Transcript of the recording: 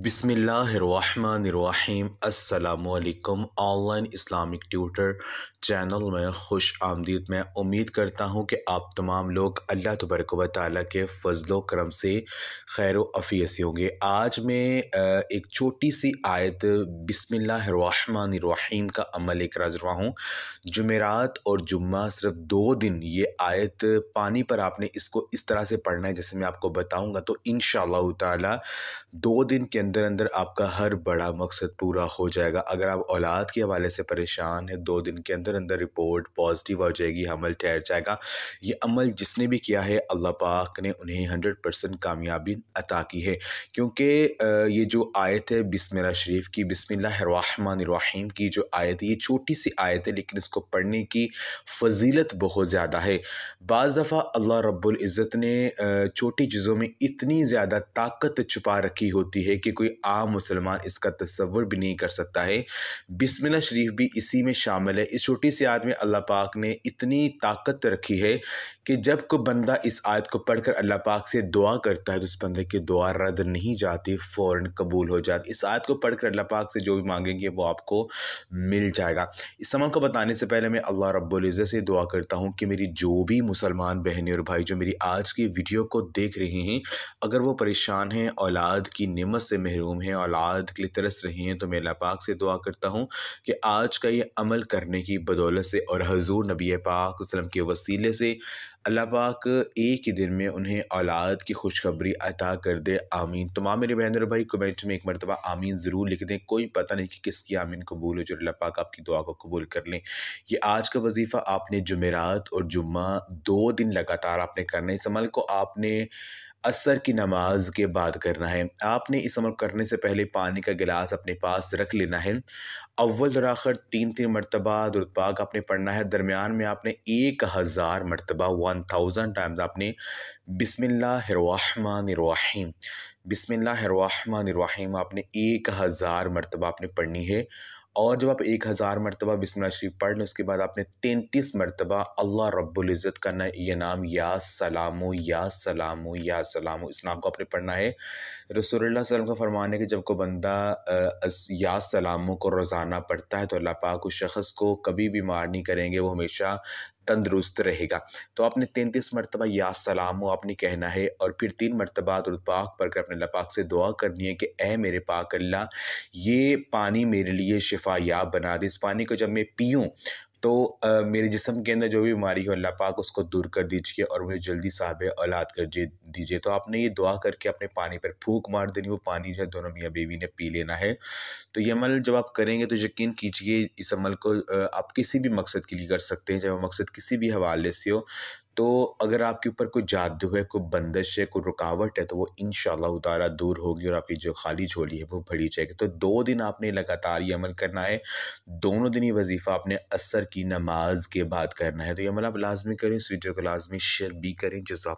बिसमीम् online Islamic tutor channel में खुश आमदीद मैं उम्मीद करता हूँ कि आप तमाम लोग अल्लाह तबरक ताली के फजलो करम से खैर अफियस होंगे आज मैं एक छोटी सी आयत बिसमिल्लाम का अमल एक रज रहा हूँ जमेरात और जुम्मा सिर्फ दो दिन ये आयत पानी पर आपने इसको इस तरह से पढ़ना है जैसे मैं आपको बताऊँगा तो इन ताला दो दिन के अंदर अंदर आपका हर बड़ा मकसद पूरा हो जाएगा अगर आप औलाद के हवाले से परेशान हैं दो दिन के अंदर अंदर रिपोर्ट पॉजिटिव आ जाएगी अमल ठहर जाएगा ये अमल जिसने भी किया है अल्लाह पाक ने उन्हें हंड्रेड परसेंट कामयाबी अता की है क्योंकि ये जो आयत है बिसमिल्ला शरीफ की बिसमिल्लाम की जो आयत है ये छोटी सी आयत है लेकिन इसको पढ़ने की फजीलत बहुत ज़्यादा है बज़ दफ़ा अल्लाह रब्ज़त ने छोटी चीज़ों में इतनी ज़्यादा ताकत छुपा रखी होती है कि कोई आम मुसलमान इसका तस्वुर भी नहीं कर सकता है बिस्मिल्लाह शरीफ भी इसी में शामिल है इस छोटी सी आयत में अल्लाह पाक ने इतनी ताकत रखी है कि जब कोई बंदा इस आयत को पढ़कर अल्लाह पाक से दुआ करता है तो उस बंदे की दुआ रद्द नहीं जाती फ़ौर कबूल हो जाती इस आयत को पढ़कर अल्लाह पाक से जो भी मांगेंगे वो आपको मिल जाएगा इस समा को बताने से पहले मैं अल्लाह रब्ज़ से दुआ करता हूँ कि मेरी जो भी मुसलमान बहनें और भाई जो मेरी आज की वीडियो को देख रहे हैं अगर वो परेशान हैं औलाद की नमत से महरूम हैं औलाद के लिए तरस रही हैं तो मैं अल्लाह पाक से दुआ करता हूँ कि आज का ये अमल करने की बदौलत से और हजूर नबी पाक वसलम के वसीले से अल्लाह पाक एक ही दिन में उन्हें औलाद की खुशखबरी अता कर दे आमीन तमाम मेरे बहन और भाई कमेंट में एक मरतबा आमीन ज़रूर लिख दें कोई पता नहीं कि किसकी आमीन कबूल हो जो अल्लाह पाक आपकी दुआ को कबूल कर लें ये आज का वजीफ़ा आपने जुमेरात और जुम्मा दो दिन लगातार आपने करना इस अमल को आपने असर की नमाज के बाद करना है आपने इस अमल करने से पहले पानी का गिलास अपने पास रख लेना है अव्वल और आखिर तीन तीन मरतबा दुरपाक आपने पढ़ना है दरमियान में आपने एक हज़ार मरतबा वन थाउजेंड टाइम्स आपने बिसमिल्लाम बिसमिल्लाम आपने एक हज़ार मरतबा आपने पढ़नी है और जब आप एक हज़ार मरतबा बिस्मिल्लाह शरीफ पढ़ लें उसके बाद आपने तैंतीस मरतबा अल्लाह रब्बुल्ज़त का ना ये नाम या सलामो या सलामो या सलामो इस नाम को आपने पढ़ना है रसोल्ला वसम का फरमान है कि जब को बंदा या सलामों को रोज़ाना पढ़ता है तो अल्लाह पाक उस शख्स को कभी बीमार नहीं करेंगे वो हमेशा तंदरुस्त रहेगा तो आपने तैंतीस मरतबा या सलाम हो आपने कहना है और फिर तीन मरतबा दुरुदपाक पढ़कर अपने लपाक से दुआ करनी है कि ए मेरे पाक अल्लाह ये पानी मेरे लिए शिफा याब बना दे इस पानी को जब मैं पीऊँ तो आ, मेरे जिसम के अंदर जो भी बीमारी हो अल्लाह पाक उसको दूर कर दीजिए और मुझे जल्दी साहब औलाद कर दीजिए तो आपने ये दुआ करके अपने पानी पर फूक मार देनी वो पानी जो है दोनों मियाँ बीवी ने पी लेना है तो ये अमल जब आप करेंगे तो यकीन कीजिए इस अमल को आप किसी भी मकसद के लिए कर सकते हैं चाहे वो मकसद किसी भी हवाले से हो तो अगर आपके ऊपर कोई जादू है कोई बंदिश है कोई रुकावट है तो वो इन तारा दूर होगी और आपकी जो खाली झोली है वो भरी जाएगी तो दो दिन आपने लगातार ये अमल करना है दोनों दिन ये वजीफ़ा आपने असर की नमाज के बाद करना है तो ये अमल आप लाजमी करें इस वीडियो को लाजमी शेयर भी करें जजाक